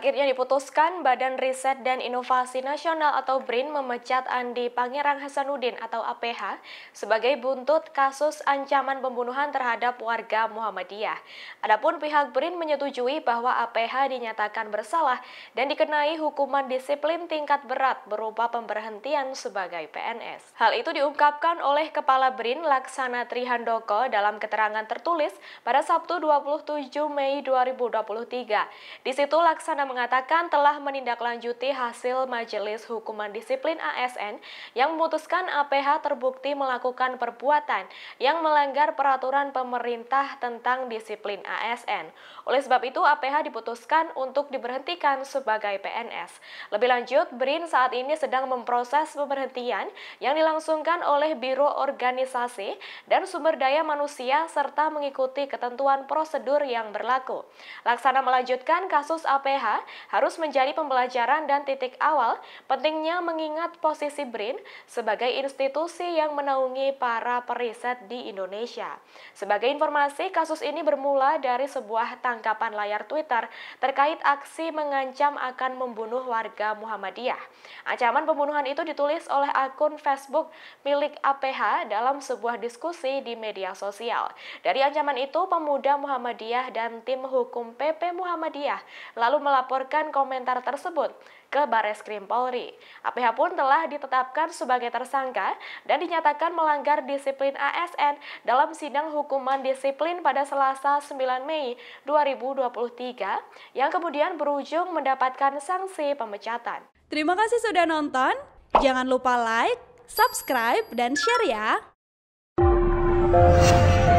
Akhirnya diputuskan Badan Riset dan Inovasi Nasional atau BRIN memecat Andi Pangerang Hasanuddin atau APH sebagai buntut kasus ancaman pembunuhan terhadap warga Muhammadiyah. Adapun pihak BRIN menyetujui bahwa APH dinyatakan bersalah dan dikenai hukuman disiplin tingkat berat berupa pemberhentian sebagai PNS. Hal itu diungkapkan oleh Kepala BRIN Laksana Trihandoko dalam keterangan tertulis pada Sabtu 27 Mei 2023. Di situ Laksana mengatakan telah menindaklanjuti hasil Majelis Hukuman Disiplin ASN yang memutuskan APH terbukti melakukan perbuatan yang melanggar peraturan pemerintah tentang disiplin ASN. Oleh sebab itu, APH diputuskan untuk diberhentikan sebagai PNS. Lebih lanjut, BRIN saat ini sedang memproses pemberhentian yang dilangsungkan oleh Biro Organisasi dan Sumber Daya Manusia serta mengikuti ketentuan prosedur yang berlaku. Laksana melanjutkan kasus APH harus menjadi pembelajaran dan titik awal pentingnya mengingat posisi BRIN sebagai institusi yang menaungi para periset di Indonesia. Sebagai informasi, kasus ini bermula dari sebuah tangkapan layar Twitter terkait aksi mengancam akan membunuh warga Muhammadiyah. Ancaman pembunuhan itu ditulis oleh akun Facebook milik APH dalam sebuah diskusi di media sosial. Dari ancaman itu, pemuda Muhammadiyah dan tim hukum PP Muhammadiyah lalu melaporkan melaporkan komentar tersebut ke Bareskrim Polri. APH pun telah ditetapkan sebagai tersangka dan dinyatakan melanggar disiplin ASN dalam sidang hukuman disiplin pada Selasa 9 Mei 2023 yang kemudian berujung mendapatkan sanksi pemecatan. Terima kasih sudah nonton. Jangan lupa like, subscribe, dan share ya.